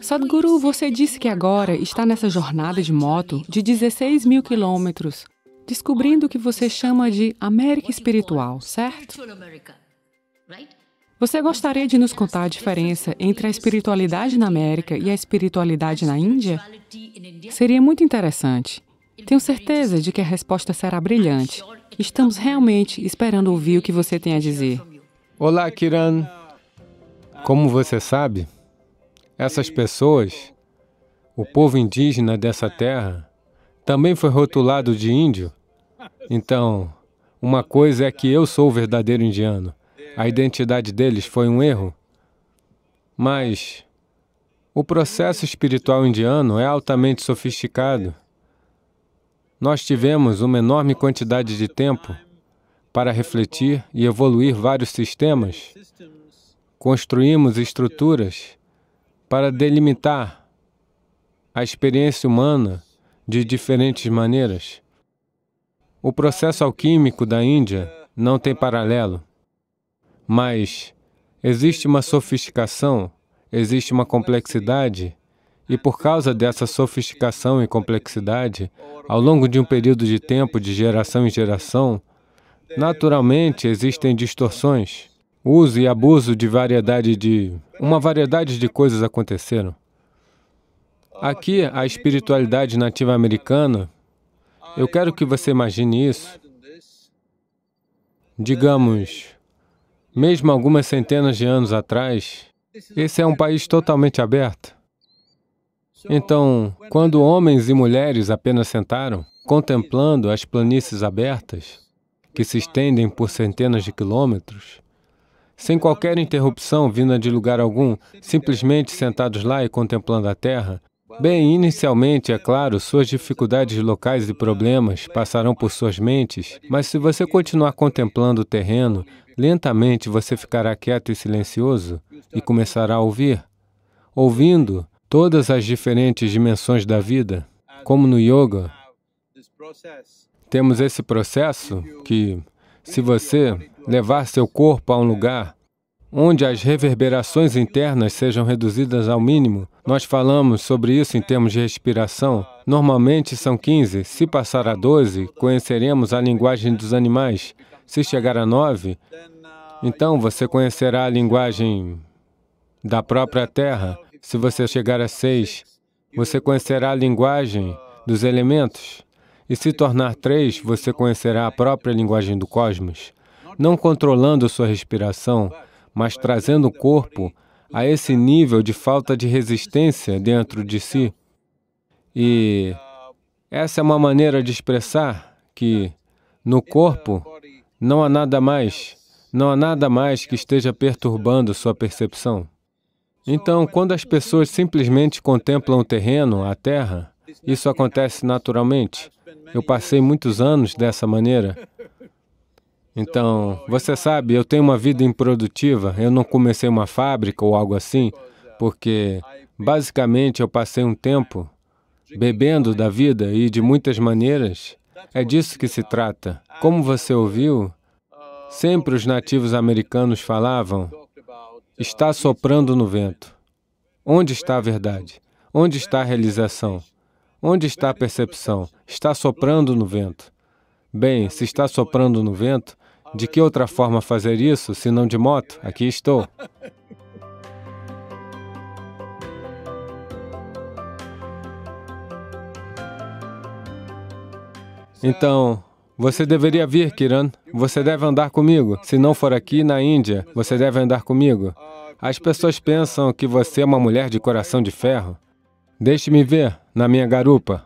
Sadhguru, você disse que agora está nessa jornada de moto de 16 mil quilômetros, descobrindo o que você chama de América Espiritual, certo? Você gostaria de nos contar a diferença entre a espiritualidade na América e a espiritualidade na Índia? Seria muito interessante. Tenho certeza de que a resposta será brilhante. Estamos realmente esperando ouvir o que você tem a dizer. Olá, Kiran. Como você sabe, essas pessoas, o povo indígena dessa terra, também foi rotulado de índio. Então, uma coisa é que eu sou o verdadeiro indiano. A identidade deles foi um erro. Mas o processo espiritual indiano é altamente sofisticado. Nós tivemos uma enorme quantidade de tempo para refletir e evoluir vários sistemas. Construímos estruturas para delimitar a experiência humana de diferentes maneiras. O processo alquímico da Índia não tem paralelo, mas existe uma sofisticação, existe uma complexidade, e por causa dessa sofisticação e complexidade, ao longo de um período de tempo, de geração em geração, naturalmente existem distorções uso e abuso de variedade de... uma variedade de coisas aconteceram. Aqui, a espiritualidade nativa americana, eu quero que você imagine isso. Digamos, mesmo algumas centenas de anos atrás, esse é um país totalmente aberto. Então, quando homens e mulheres apenas sentaram, contemplando as planícies abertas, que se estendem por centenas de quilômetros, sem qualquer interrupção vinda de lugar algum, simplesmente sentados lá e contemplando a Terra? Bem, inicialmente, é claro, suas dificuldades locais e problemas passarão por suas mentes, mas se você continuar contemplando o terreno, lentamente você ficará quieto e silencioso e começará a ouvir. Ouvindo todas as diferentes dimensões da vida, como no yoga, temos esse processo que, se você levar seu corpo a um lugar onde as reverberações internas sejam reduzidas ao mínimo. Nós falamos sobre isso em termos de respiração. Normalmente são 15. Se passar a 12, conheceremos a linguagem dos animais. Se chegar a 9, então você conhecerá a linguagem da própria terra. Se você chegar a 6, você conhecerá a linguagem dos elementos. E se tornar 3, você conhecerá a própria linguagem do cosmos. Não controlando sua respiração, mas trazendo o corpo a esse nível de falta de resistência dentro de si. E essa é uma maneira de expressar que no corpo não há nada mais, não há nada mais que esteja perturbando sua percepção. Então, quando as pessoas simplesmente contemplam o terreno, a terra, isso acontece naturalmente. Eu passei muitos anos dessa maneira. Então, você sabe, eu tenho uma vida improdutiva, eu não comecei uma fábrica ou algo assim, porque basicamente eu passei um tempo bebendo da vida e, de muitas maneiras, é disso que se trata. Como você ouviu, sempre os nativos americanos falavam, está soprando no vento. Onde está a verdade? Onde está a realização? Onde está a percepção? Está soprando no vento. Bem, se está soprando no vento, de que outra forma fazer isso, se não de moto? Aqui estou. Então, você deveria vir, Kiran. Você deve andar comigo. Se não for aqui, na Índia, você deve andar comigo. As pessoas pensam que você é uma mulher de coração de ferro. Deixe-me ver, na minha garupa.